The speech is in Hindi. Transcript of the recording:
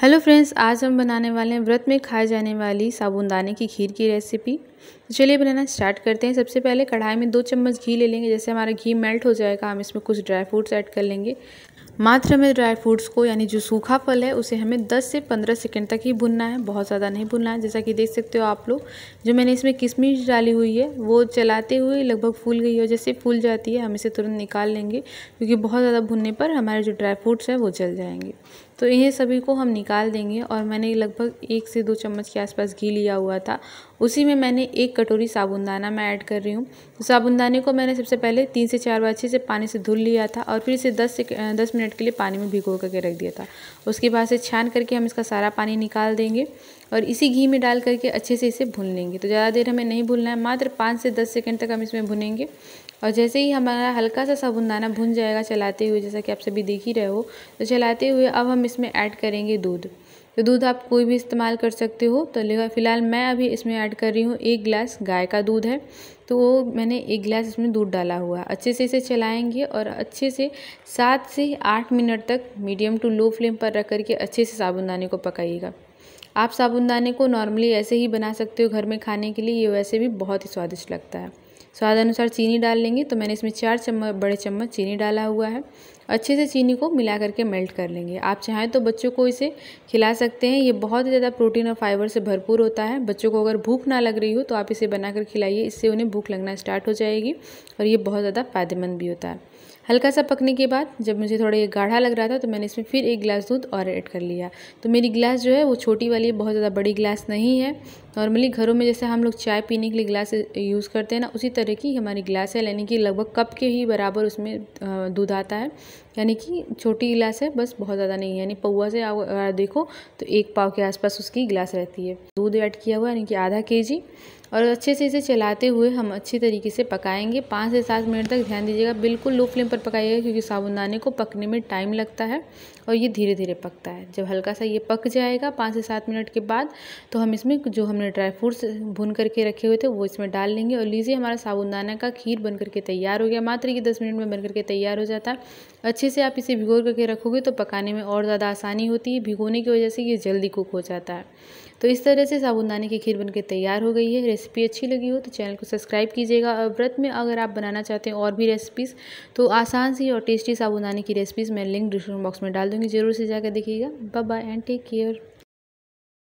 हेलो फ्रेंड्स आज हम बनाने वाले हैं व्रत में खाए जाने वाली साबुनदाने की खीर की रेसिपी तो चलिए बनाना स्टार्ट करते हैं सबसे पहले कढ़ाई में दो चम्मच घी ले लेंगे जैसे हमारा घी मेल्ट हो जाएगा हम इसमें कुछ ड्राई फ्रूट्स ऐड कर लेंगे मात्र हमें ड्राई फ्रूट्स को यानी जो सूखा फल है उसे हमें 10 से 15 सेकंड तक ही भुनना है बहुत ज़्यादा नहीं भुनना है जैसा कि देख सकते हो आप लोग जो मैंने इसमें किशमिश डाली हुई है वो चलाते हुए लगभग फूल गई है जैसे फूल जाती है हम इसे तुरंत निकाल लेंगे क्योंकि बहुत ज़्यादा भुनने पर हमारे जो ड्राई फ्रूट्स हैं वो जल जाएंगे तो इन्हें सभी को हम निकाल देंगे और मैंने लगभग एक से दो चम्मच के आसपास घी लिया हुआ था उसी में मैंने एक कटोरी साबुनदाना मैं ऐड कर रही हूँ साबुनदाने को मैंने सबसे पहले तीन से चार बार अच्छे से पानी से धुल लिया था और फिर इसे दस से दस मिनट के लिए पानी में भिगो करके रख दिया था उसके बाद से छान करके हम इसका सारा पानी निकाल देंगे और इसी घी में डाल करके अच्छे से इसे भून लेंगे तो ज़्यादा देर हमें नहीं भूनना है मात्र पाँच से दस सेकेंड तक हम इसमें भुनेंगे और जैसे ही हमारा हल्का सा साबुनदाना भुन जाएगा चलाते हुए जैसा कि आप सभी देख ही रहे हो तो चलाते हुए अब हम इसमें ऐड करेंगे दूध तो दूध आप कोई भी इस्तेमाल कर सकते हो तो लेकिन फ़िलहाल मैं अभी इसमें ऐड कर रही हूँ एक गिलास गाय का दूध है तो वो मैंने एक गिलास इसमें दूध डाला हुआ है अच्छे से इसे चलाएंगे और अच्छे से सात से आठ मिनट तक मीडियम टू लो फ्लेम पर रख करके अच्छे से साबुनदाने को पकाइएगा आप साबुनदाने को नॉर्मली ऐसे ही बना सकते हो घर में खाने के लिए ये वैसे भी बहुत ही स्वादिष्ट लगता है स्वाद अनुसार चीनी डाल लेंगे तो मैंने इसमें चार चम्मच बड़े चम्मच चीनी डाला हुआ है अच्छे से चीनी को मिला करके मेल्ट कर लेंगे आप चाहें तो बच्चों को इसे खिला सकते हैं ये बहुत ही ज़्यादा प्रोटीन और फाइबर से भरपूर होता है बच्चों को अगर भूख ना लग रही हो तो आप इसे बनाकर खिलाइए इससे उन्हें भूख लगना स्टार्ट हो जाएगी और ये बहुत ज़्यादा फ़ायदेमंद भी होता है हल्का सा पकने के बाद जब मुझे थोड़ा ये गाढ़ा लग रहा था तो मैंने इसमें फिर एक गिलास दूध और ऐड कर लिया तो मेरी गिलास जो है वो छोटी वाली बहुत ज़्यादा बड़ी गिलास नहीं है नॉर्मली घरों में जैसे हम लोग चाय पीने के लिए गिलास यूज़ करते हैं ना उसी तरह की हमारी गिलास है यानी कि लगभग कप के ही बराबर उसमें दूध आता है यानी कि छोटी गिलास है बस बहुत ज़्यादा नहीं है यानी पौआ से अगर देखो तो एक पाव के आसपास उसकी गिलास रहती है दूध ऐड किया हुआ यानी कि आधा के जी और अच्छे से इसे चलाते हुए हम अच्छी तरीके से पकाएंगे पाँच से सात मिनट तक ध्यान दीजिएगा बिल्कुल लो फ्लेम पर पकाइएगा क्योंकि साबुनदाने को पकने में टाइम लगता है और ये धीरे धीरे पकता है जब हल्का सा ये पक जाएगा पाँच से सात मिनट के बाद तो हम इसमें जो हमने ड्राई फ्रूट्स भून करके रखे हुए थे वो इसमें डाल लेंगे और लीजिए हमारा साबुनदाना का खीर बन करके तैयार हो गया मात्र ये दस मिनट में बन करके तैयार हो जाता है अच्छे से आप इसे भिगो करके रखोगे तो पकाने में और ज़्यादा आसानी होती है भिगोने की वजह से ये जल्दी कुक हो जाता है तो इस तरह से साबुनदाने की खीर बन तैयार हो गई है रेसिपी अच्छी लगी हो तो चैनल को सब्सक्राइब कीजिएगा और व्रत में अगर आप बनाना चाहते हैं और भी रेसिपीज़ तो आसान सी और टेस्टी साबुदाने की रेसिपीज़ मैं लिंक डिस्क्रिप्शन बॉक्स में डाल दूँगी ज़रूर से जाकर देखिएगा bye bye and take care